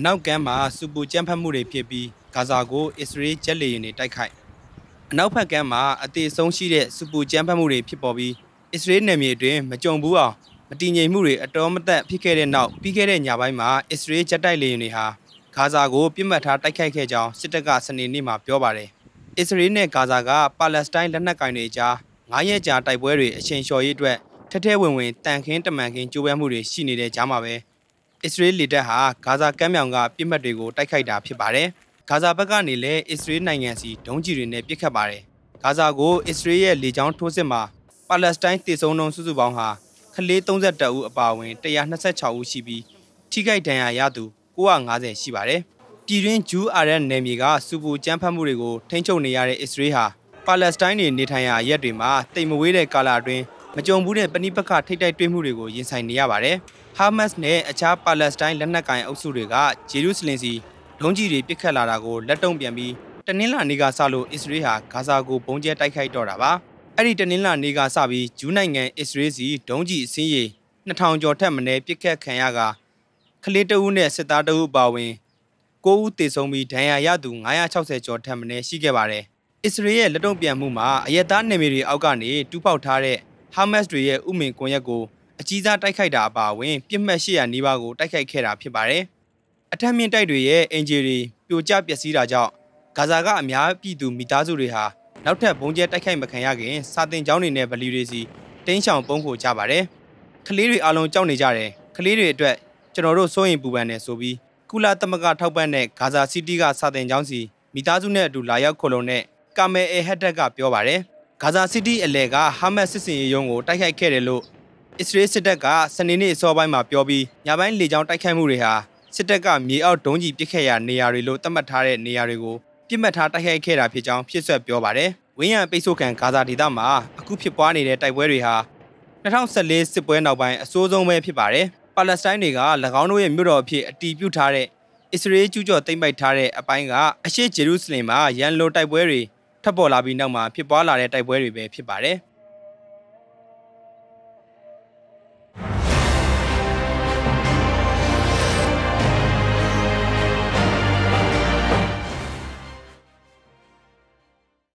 အနောက်ကမ်းမှာစူပူကြမ်းဖက်မှုတွေဖြစ်ပြီးဂါဇာကို အစ္စရေးဂျက်လေယာဉ်တွေတိုက်ခိုက်အနောက်ဘက်ကမ်းမှာအသေးဆုံးရှိတဲ့စူပူကြမ်းဖက်မှုတွေဖြစ်ပေါ်ပြီးအစ္စရေးနယ်မြေအတွင်းမကြုံဘူးအောင်မတည်ငြိမ်မှုတွေအတော်မတက်ဖြစ်ခဲ့တဲ့နောက်ပြီးခဲ့တဲ့ညပိုင်းမှာအစ္စရေးဂျက်တိုက်လေယာဉ်တွေဟာဂါဇာကိုပြစ်မှတ်ထားတိုက်ခိုက်ခဲ့ကြောင်းစစ်တပ်ကစနေနေ့မှာပြောပါတယ်အစ္စရေးနဲ့ဂါဇာကပါလက်စတိုင်းလက်နက်ကိုင်တွေကြား9ရက်ကြာတိုက်ပွဲတွေအချိန်လျှော်ရေးအတွက်ထထဲဝင်ဝင်တန်ခင်းတမန်ခင်းကြိုးပမ်းမှုတွေရှိနေတဲ့ကြားမှာပဲအစ္စရေးလေတပ်ဟာဂါဇာကမ်းမြောင်ကပြစ်မှတ်တွေကိုတိုက်ခိုက်တာဖြစ်ပါတယ်။ဂါဇာဘက်ကနေလည်းအစ္စရေးနိုင်ငံစီဒုံးကျည်တွေနဲ့ပစ်ခတ်ပါတယ်။ဂါဇာကိုအစ္စရေးရဲ့လေကြောင်းထိုးစစ်မှာပါလက်စတိုင်းတိုက်စုံနှုန်းစုစုပေါင်းဟာကလေး32ဦးအပါအဝင်126ဦးရှိပြီးထိခိုက်ဒဏ်ရာရသူ950ရှိပါတယ်။ပြည်တွင်းဂျူးအာရက်နယ်မြေကစူပူကြမ်းဖက်မှုတွေကိုထိန်းချုပ်နေရတဲ့အစ္စရေးဟာပါလက်စတိုင်းတွေနေထိုင်ရာအရက်တွေမှာတိမ်မဝေးတဲ့ကာလအတွင်းမကြုံဘူးတဲ့ပဏိပက္ခထိတိုက်တွေ့မှုတွေကိုရင်ဆိုင်နေရပါတယ်။ဟာမတ်စ်နဲ့အခြားပါလက်စတိုင်းလက်နက်ကိုင်အုပ်စုတွေကဂျေရုဆလင်စီဒုံးကြီးတွေပစ်ခတ်လာတာကိုလက်တုံ့ပြန်ပြီးတနင်္လာနေ့ကစလို့အစ္စရေးဟာဂါဇာကိုဘုံကျဲတိုက်ခိုက်တော့တာပါ။အဲ့ဒီတနင်္လာနေ့ကစပြီးဂျူးနိုင်ငံအစ္စရေးစီဒုံးကြီးအစင်းရီ2000ကျော်ထက်မနည်းပစ်ခတ်ခံရကကလေးတအုပ်နဲ့စစ်သားတအုပ်ပါဝင်9ဦးသေဆုံးပြီးဒဏ်ရာရသူ960ကျော်ထက်မနည်းရှိခဲ့ပါတယ်။အစ္စရေးရဲ့လက်တုံ့ပြန်မှုမှာအရက်သားနယ်မြေတွေအောက်ကနေတူးပေါက်ထားတဲ့ဟာမတ်စ်တွေရဲ့ဥမင်ကွန်ရက်ကိုအကြီးစားတိုက်ခိုက်တာအပါအဝင် ပြစ်မှတ်800နီးပါးကိုတိုက်ခိုက်ခဲ့တာဖြစ်ပါတယ်။အထက်မြင့်တိုက်တွေရဲ့အင်ဂျီတွေပြိုကျပျက်စီးတာကြောင့်ဂါဇာကအများပြည်သူမိသားစုတွေဟာနောက်ထပ်ဘုံကျဲတိုက်ခိုက်မခံရခင်စာတင်ကျောင်းတွေနဲ့ဗလီတွေစီတင်းချောင်ပုံခိုကြပါတယ်။ကလေးတွေအလုံးကြောက်နေကြတယ်။ကလေးတွေအတွက်ကျွန်တော်တို့စိုးရင်ပူပန်နေဆိုပြီးကုလသမဂ္ဂထောက်ပံ့တဲ့ဂါဇာစီးတီးကစာတင်ကျောင်းစီမိသားစုနဲ့အတူလာရောက်ခုံလုံးနဲ့ကာမယ်အေဟက်ဒက်ကပြောပါတယ်။ဂါဇာစီးတီးအလယ်ကဟာမတ်စစ်စင်ရေးရုံးကိုတိုက်ခိုက်ခဲ့တယ်လို့အစ္စရေးစစ်တပ်ကစနေနေ့အစောပိုင်းမှာပြောပြီးညပိုင်းလေကြောင်းတိုက်ခိုက်မှုတွေဟာစစ်တပ်ကမြေအောက်ဒုံးကျည်ပစ်ခဲ့ရာနေရာတွေလို့သတ်မှတ်ထားတဲ့နေရာတွေကိုပြစ်မှတ်ထားတိုက်ခိုက်ခဲ့တာဖြစ်ကြောင်းဖြစ်ဆက်ပြောပါတယ်။ဝင်းရံပိတ်ဆို့ခံဂါဇာဒေသမှာအခုဖြစ်ပွားနေတဲ့တိုက်ပွဲတွေဟာ2014စစ်ပွဲနောက်ပိုင်းအဆိုးဆုံးပဲဖြစ်ပါတယ်။ပါလက်စတိုင်းတွေက၎င်းတို့ရဲ့မြို့တော်အဖြစ်အတည်ပြုထားတဲ့အစ္စရေးကျူးကျော်သိမ်းပိုက်ထားတဲ့အပိုင်းကအရှေ့ဂျေရုဆလင်မှာရန်လိုတိုက်ပွဲတွေထွက်ပေါ်လာပြီးနောက်မှာဖြစ်ပွားလာတဲ့တိုက်ပွဲတွေပဲဖြစ်ပါတယ်။